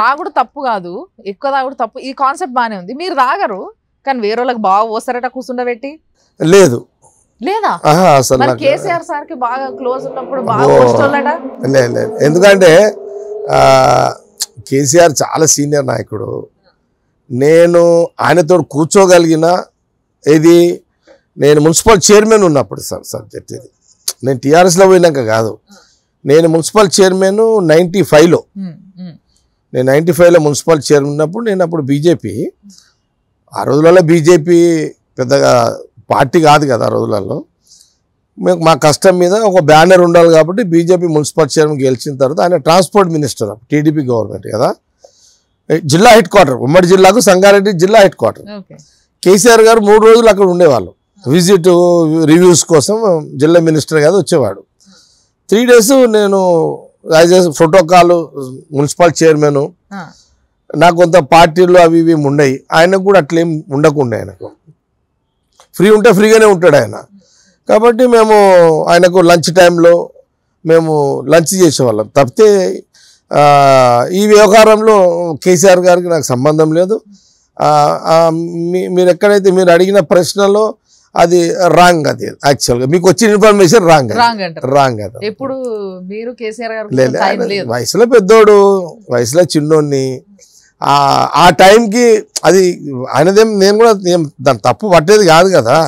తాగుడు తప్పు కాదు ఎక్కువ తాగుడు తప్పు ఈ కాన్సెప్ట్ బాగానే ఉంది మీరు తాగరు కానీ వేరే వాళ్ళకి బాగా పోస్తారట కూర్చుండబెట్టి లేదు లేదా బాగా క్లోజ్ ఉన్నప్పుడు బాగా లేదు ఎందుకంటే కేసీఆర్ చాలా సీనియర్ నాయకుడు నేను ఆయనతో కూర్చోగలిగిన ఇది నేను మున్సిపల్ చైర్మన్ ఉన్నప్పుడు సార్ సబ్జెక్ట్ ఇది నేను టీఆర్ఎస్లో పోయినాక కాదు నేను మున్సిపల్ చైర్మన్ నైంటీ ఫైవ్లో నేను నైంటీ ఫైవ్లో మున్సిపల్ చైర్మన్ ఉన్నప్పుడు నేను అప్పుడు బీజేపీ ఆ రోజులలో బీజేపీ పెద్దగా పార్టీ కాదు కదా ఆ రోజులలో మేము మా కష్టం మీద ఒక బ్యానర్ ఉండాలి కాబట్టి బీజేపీ మున్సిపల్ చైర్మన్ గెలిచిన తర్వాత ఆయన ట్రాన్స్పోర్ట్ మినిస్టర్ టీడీపీ గవర్నమెంట్ కదా జిల్లా హెడ్ క్వార్టర్ ఉమ్మడి జిల్లాకు సంగారెడ్డి జిల్లా హెడ్ క్వార్టర్ కేసీఆర్ గారు మూడు రోజులు అక్కడ ఉండేవాళ్ళు విజిట్ రివ్యూస్ కోసం జిల్లా మినిస్టర్ కాదు వచ్చేవాడు త్రీ డేస్ నేను ప్రోటోకాల్ మున్సిపల్ చైర్మన్ నాకు కొంత పార్టీలు అవి ఇవి ఉండయి ఆయనకు కూడా అట్లేం ఉండకుండా ఆయనకు ఫ్రీ ఉంటే ఫ్రీగానే ఉంటాడు ఆయన కాబట్టి మేము ఆయనకు లంచ్ టైంలో మేము లంచ్ చేసేవాళ్ళం తప్పితే ఈ వ్యవహారంలో కేసీఆర్ గారికి నాకు సంబంధం లేదు మీరు ఎక్కడైతే మీరు అడిగిన ప్రశ్నలో అది రాంగ్ అది యాక్చువల్గా మీకు వచ్చిన ఇన్ఫర్మేషన్ రాంగ్ రాంగ్ అది ఎప్పుడు మీరు వయసులో పెద్దోడు వయసులో చిన్నోడిని ఆ టైంకి అది ఆయనదేం నేను కూడా దాని తప్పు పట్టేది కాదు కదా